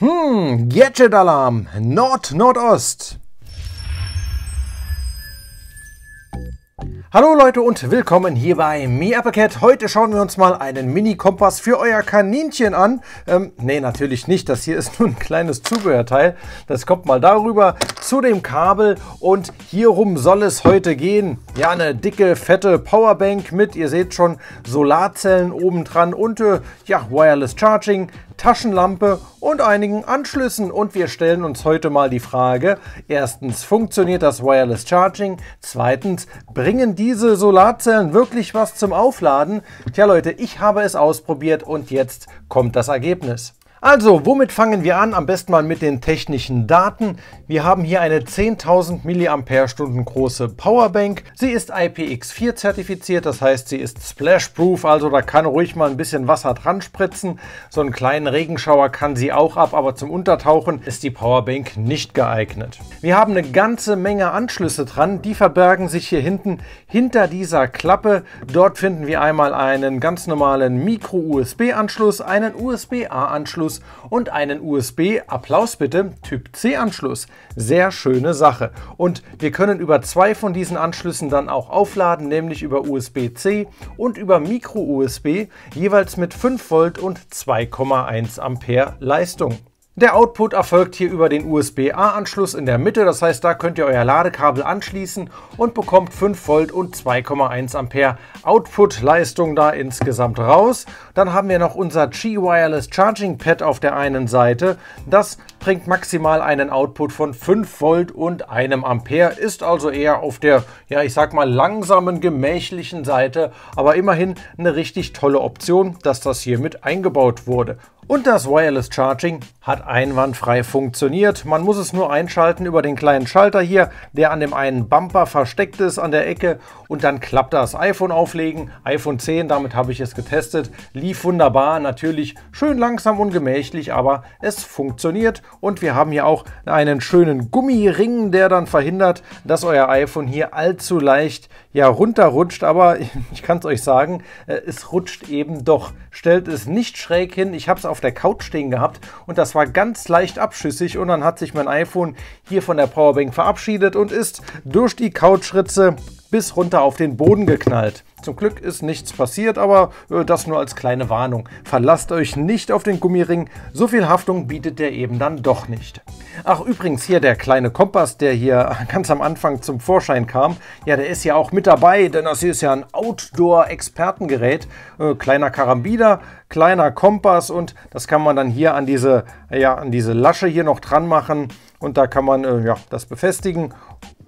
Hm, Gadget-Alarm, Nord-Nordost. Hallo Leute und willkommen hier bei MeApperCat. Heute schauen wir uns mal einen Mini-Kompass für euer Kaninchen an. Ähm, nee, natürlich nicht. Das hier ist nur ein kleines Zubehörteil. Das kommt mal darüber zu dem Kabel und hierum soll es heute gehen. Ja, eine dicke, fette Powerbank mit, ihr seht schon, Solarzellen obendran und äh, ja, Wireless Charging, Taschenlampe und einigen Anschlüssen. Und wir stellen uns heute mal die Frage, erstens, funktioniert das Wireless Charging? Zweitens, bringen diese Solarzellen wirklich was zum Aufladen? Tja Leute, ich habe es ausprobiert und jetzt kommt das Ergebnis. Also, womit fangen wir an? Am besten mal mit den technischen Daten. Wir haben hier eine 10.000 mAh große Powerbank. Sie ist IPX4 zertifiziert, das heißt, sie ist splashproof, also da kann ruhig mal ein bisschen Wasser dran spritzen. So einen kleinen Regenschauer kann sie auch ab, aber zum Untertauchen ist die Powerbank nicht geeignet. Wir haben eine ganze Menge Anschlüsse dran, die verbergen sich hier hinten hinter dieser Klappe. Dort finden wir einmal einen ganz normalen Micro-USB-Anschluss, einen USB-A-Anschluss, Anschluss und einen USB Applaus bitte Typ C Anschluss. Sehr schöne Sache. Und wir können über zwei von diesen Anschlüssen dann auch aufladen, nämlich über USB-C und über Micro USB, jeweils mit 5 Volt und 2,1 Ampere Leistung. Der Output erfolgt hier über den USB-A-Anschluss in der Mitte, das heißt, da könnt ihr euer Ladekabel anschließen und bekommt 5 Volt und 2,1 Ampere Output-Leistung da insgesamt raus. Dann haben wir noch unser G-Wireless Charging Pad auf der einen Seite. Das bringt maximal einen Output von 5 Volt und einem Ampere, ist also eher auf der, ja ich sag mal, langsamen, gemächlichen Seite, aber immerhin eine richtig tolle Option, dass das hier mit eingebaut wurde. Und das Wireless Charging hat einwandfrei funktioniert. Man muss es nur einschalten über den kleinen Schalter hier, der an dem einen Bumper versteckt ist an der Ecke und dann klappt das. iPhone auflegen, iPhone 10, damit habe ich es getestet, lief wunderbar, natürlich schön langsam und gemächlich, aber es funktioniert und wir haben hier auch einen schönen Gummiring, der dann verhindert, dass euer iPhone hier allzu leicht ja runterrutscht, aber ich kann es euch sagen, äh, es rutscht eben doch. Stellt es nicht schräg hin, ich habe es auf der Couch stehen gehabt und das war ganz leicht abschüssig und dann hat sich mein iPhone hier von der Powerbank verabschiedet und ist durch die Couchritze bis runter auf den Boden geknallt. Zum Glück ist nichts passiert, aber äh, das nur als kleine Warnung. Verlasst euch nicht auf den Gummiring, so viel Haftung bietet der eben dann doch nicht. Ach übrigens hier der kleine Kompass, der hier ganz am Anfang zum Vorschein kam, ja der ist ja auch mit dabei, denn das hier ist ja ein Outdoor-Expertengerät. Äh, kleiner Karambiner, kleiner Kompass und das kann man dann hier an diese, ja, an diese Lasche hier noch dran machen und da kann man äh, ja, das befestigen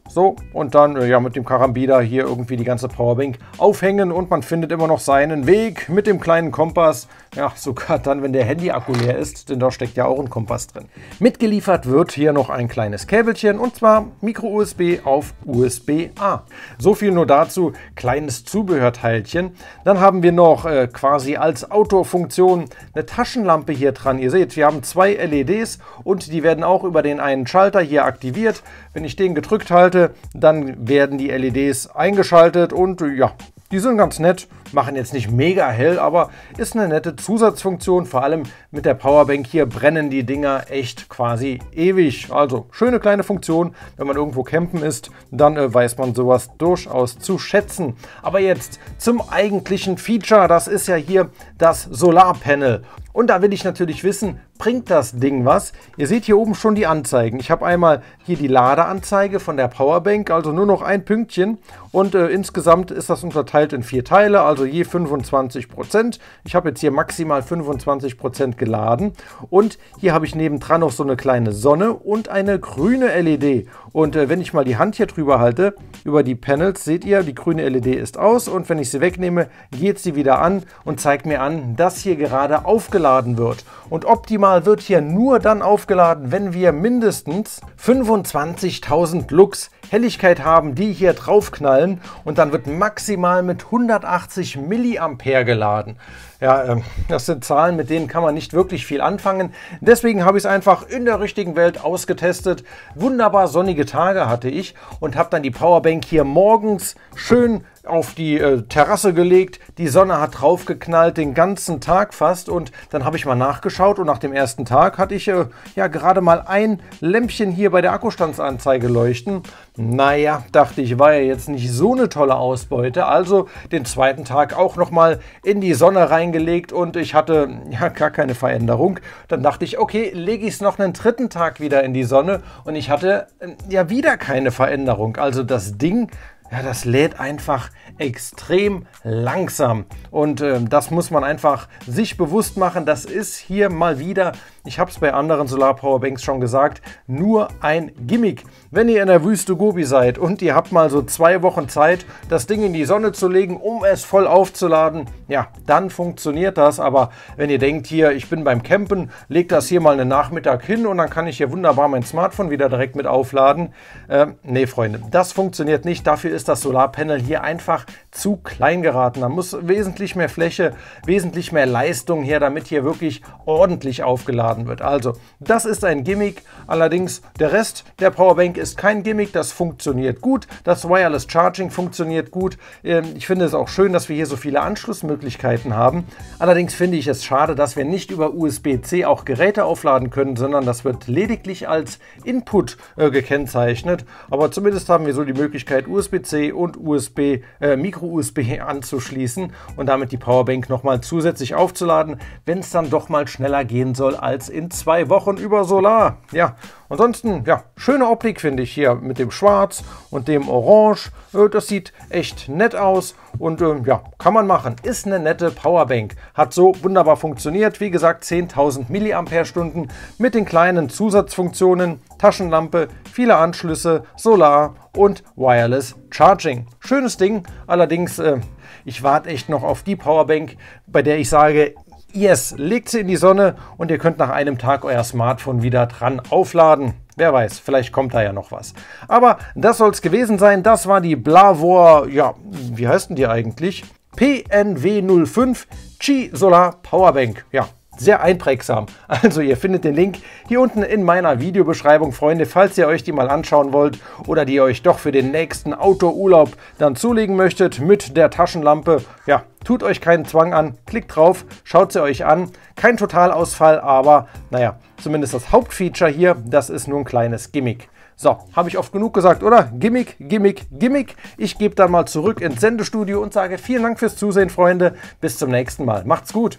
so, und dann äh, ja mit dem Karambida hier irgendwie die ganze Powerbank aufhängen und man findet immer noch seinen Weg mit dem kleinen Kompass. Ja, sogar dann, wenn der Handy-Akku leer ist, denn da steckt ja auch ein Kompass drin. Mitgeliefert wird hier noch ein kleines Käbelchen und zwar Micro-USB auf USB-A. So viel nur dazu, kleines Zubehörteilchen. Dann haben wir noch äh, quasi als Outdoor-Funktion eine Taschenlampe hier dran. Ihr seht, wir haben zwei LEDs und die werden auch über den einen Schalter hier aktiviert. Wenn ich den gedrückt halte, sollte, dann werden die LEDs eingeschaltet und ja, die sind ganz nett, machen jetzt nicht mega hell, aber ist eine nette Zusatzfunktion. Vor allem mit der Powerbank hier brennen die Dinger echt quasi ewig. Also schöne kleine Funktion. Wenn man irgendwo campen ist, dann äh, weiß man sowas durchaus zu schätzen. Aber jetzt zum eigentlichen Feature. Das ist ja hier das Solarpanel. Und da will ich natürlich wissen, bringt das Ding was? Ihr seht hier oben schon die Anzeigen. Ich habe einmal hier die Ladeanzeige von der Powerbank, also nur noch ein Pünktchen. Und äh, insgesamt ist das unterteilt in vier Teile, also je 25%. Prozent. Ich habe jetzt hier maximal 25% Prozent geladen. Und hier habe ich nebendran noch so eine kleine Sonne und eine grüne LED. Und äh, wenn ich mal die Hand hier drüber halte, über die Panels, seht ihr, die grüne LED ist aus. Und wenn ich sie wegnehme, geht sie wieder an und zeigt mir an, dass hier gerade aufgeladen aufgeladen wird. Und optimal wird hier nur dann aufgeladen, wenn wir mindestens 25.000 Lux Helligkeit haben, die hier drauf knallen und dann wird maximal mit 180 Milliampere geladen. Ja, ähm, das sind Zahlen, mit denen kann man nicht wirklich viel anfangen. Deswegen habe ich es einfach in der richtigen Welt ausgetestet. Wunderbar sonnige Tage hatte ich und habe dann die Powerbank hier morgens schön auf die äh, Terrasse gelegt. Die Sonne hat draufgeknallt den ganzen Tag fast und dann habe ich mal nachgeschaut und nach dem ersten Tag hatte ich äh, ja gerade mal ein Lämpchen hier bei der Akkustandsanzeige leuchten. Naja, dachte ich, war ja jetzt nicht so eine tolle Ausbeute, also den zweiten Tag auch nochmal in die Sonne reingelegt und ich hatte ja gar keine Veränderung. Dann dachte ich, okay, lege ich es noch einen dritten Tag wieder in die Sonne und ich hatte ähm, ja wieder keine Veränderung. Also das Ding ja, das lädt einfach extrem langsam. Und äh, das muss man einfach sich bewusst machen. Das ist hier mal wieder ich habe es bei anderen Solar-Powerbanks schon gesagt, nur ein Gimmick. Wenn ihr in der Wüste Gobi seid und ihr habt mal so zwei Wochen Zeit, das Ding in die Sonne zu legen, um es voll aufzuladen, ja, dann funktioniert das. Aber wenn ihr denkt, hier, ich bin beim Campen, legt das hier mal einen Nachmittag hin und dann kann ich hier wunderbar mein Smartphone wieder direkt mit aufladen. Ähm, nee, Freunde, das funktioniert nicht. Dafür ist das Solarpanel hier einfach zu klein geraten. Da muss wesentlich mehr Fläche, wesentlich mehr Leistung her, damit hier wirklich ordentlich aufgeladen wird. Also, das ist ein Gimmick. Allerdings, der Rest der Powerbank ist kein Gimmick. Das funktioniert gut. Das Wireless Charging funktioniert gut. Ähm, ich finde es auch schön, dass wir hier so viele Anschlussmöglichkeiten haben. Allerdings finde ich es schade, dass wir nicht über USB-C auch Geräte aufladen können, sondern das wird lediglich als Input äh, gekennzeichnet. Aber zumindest haben wir so die Möglichkeit, USB-C und USB-Mikro äh, Micro-USB anzuschließen und damit die Powerbank nochmal zusätzlich aufzuladen, wenn es dann doch mal schneller gehen soll als in zwei Wochen über Solar. Ja, Ansonsten, ja, schöne Optik finde ich hier mit dem Schwarz und dem Orange. Äh, das sieht echt nett aus und ähm, ja, kann man machen. Ist eine nette Powerbank. Hat so wunderbar funktioniert. Wie gesagt, 10.000 mAh mit den kleinen Zusatzfunktionen, Taschenlampe, viele Anschlüsse, Solar und Wireless Charging. Schönes Ding, allerdings, äh, ich warte echt noch auf die Powerbank, bei der ich sage, Yes, legt sie in die Sonne und ihr könnt nach einem Tag euer Smartphone wieder dran aufladen. Wer weiß, vielleicht kommt da ja noch was. Aber das soll es gewesen sein. Das war die Blavor, ja, wie heißen die eigentlich? PNW05 Qi Solar Powerbank. Ja, sehr einprägsam. Also ihr findet den Link hier unten in meiner Videobeschreibung, Freunde, falls ihr euch die mal anschauen wollt oder die ihr euch doch für den nächsten Outdoor-Urlaub dann zulegen möchtet mit der Taschenlampe. Ja, tut euch keinen Zwang an, klickt drauf, schaut sie euch an. Kein Totalausfall, aber naja, zumindest das Hauptfeature hier, das ist nur ein kleines Gimmick. So, habe ich oft genug gesagt, oder? Gimmick, Gimmick, Gimmick. Ich gebe dann mal zurück ins Sendestudio und sage vielen Dank fürs Zusehen, Freunde. Bis zum nächsten Mal. Macht's gut.